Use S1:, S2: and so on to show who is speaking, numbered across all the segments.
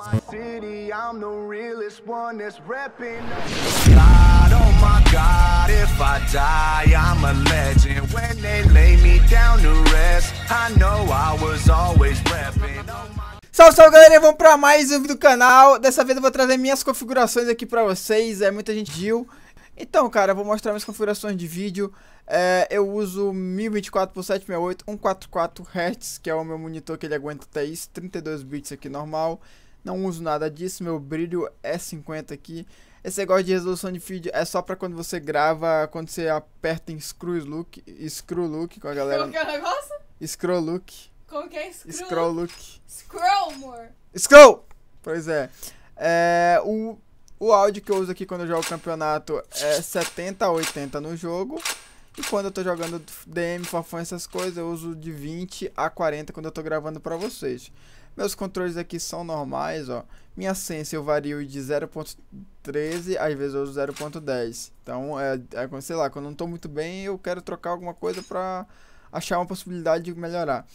S1: Oh salve, salve galera, e vamos pra mais um vídeo do canal. Dessa vez eu vou trazer minhas configurações aqui pra vocês. É muita gente viu. Então, cara, eu vou mostrar minhas configurações de vídeo. É, eu uso 1024x768, 144 Hz, que é o meu monitor que ele aguenta até isso, 32 bits aqui normal. Não uso nada disso, meu brilho é 50 aqui. Esse negócio de resolução de feed é só pra quando você grava, quando você aperta em screw look, screw look com a galera. Como que é o negócio? Scroll look. Como que é screw? Scroll look? Scroll more. Scroll! Pois é. é o, o áudio que eu uso aqui quando eu jogo campeonato é 70 a 80 no jogo. E quando eu tô jogando DM, Fafão, essas coisas, eu uso de 20 a 40 quando eu tô gravando pra vocês. Meus controles aqui são normais, ó. Minha sense eu vario de 0.13, às vezes eu uso 0.10. Então, é, é, sei lá, quando eu não tô muito bem, eu quero trocar alguma coisa pra achar uma possibilidade de melhorar.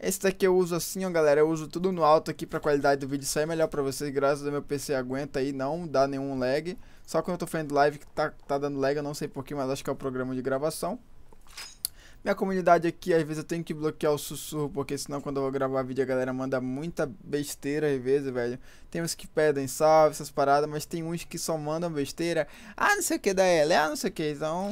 S1: Esse daqui eu uso assim, ó, galera. Eu uso tudo no alto aqui pra qualidade do vídeo sair é melhor pra vocês. Graças ao meu PC aguenta aí, não dá nenhum lag. Só quando eu tô fazendo live que tá, tá dando lag, eu não sei porquê, mas acho que é o programa de gravação. Minha comunidade aqui, às vezes eu tenho que bloquear o sussurro, porque senão quando eu vou gravar vídeo a galera manda muita besteira às vezes, velho. Tem uns que pedem salve, essas paradas, mas tem uns que só mandam besteira. Ah, não sei o que da ela, ah, não sei o que. Então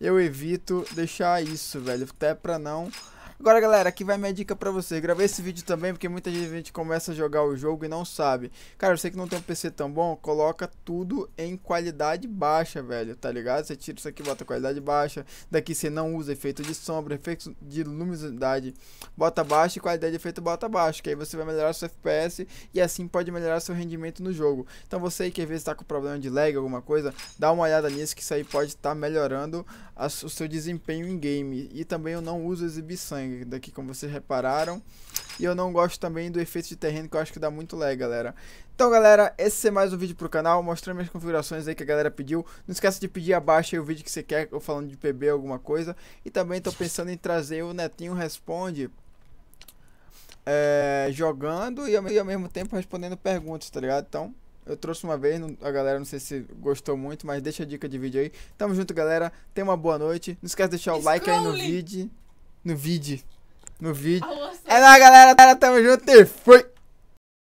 S1: eu evito deixar isso, velho, até pra não Agora, galera, aqui vai minha dica pra você. gravei esse vídeo também porque muita gente começa a jogar o jogo e não sabe. Cara, você que não tem um PC tão bom, coloca tudo em qualidade baixa, velho, tá ligado? Você tira isso aqui, bota qualidade baixa. Daqui você não usa efeito de sombra, efeito de luminosidade, bota baixo e qualidade de efeito bota baixo. Que aí você vai melhorar seu FPS e assim pode melhorar seu rendimento no jogo. Então você que às vezes tá com problema de lag, alguma coisa, dá uma olhada nisso que isso aí pode estar tá melhorando a, o seu desempenho em game. E também eu não uso exibição daqui, como vocês repararam. E eu não gosto também do efeito de terreno, que eu acho que dá muito lag, galera. Então, galera, esse é mais um vídeo pro canal, mostrando minhas configurações aí que a galera pediu. Não esqueça de pedir abaixo aí o vídeo que você quer, eu falando de PB, alguma coisa. E também tô pensando em trazer o Netinho Responde é, jogando e ao, e ao mesmo tempo respondendo perguntas, tá ligado? Então, eu trouxe uma vez, a galera não sei se gostou muito, mas deixa a dica de vídeo aí. Tamo junto, galera. Tenha uma boa noite. Não esquece de deixar o Scrolling. like aí no vídeo no vídeo. No vídeo. É nóis, galera. Tamo junto e fui!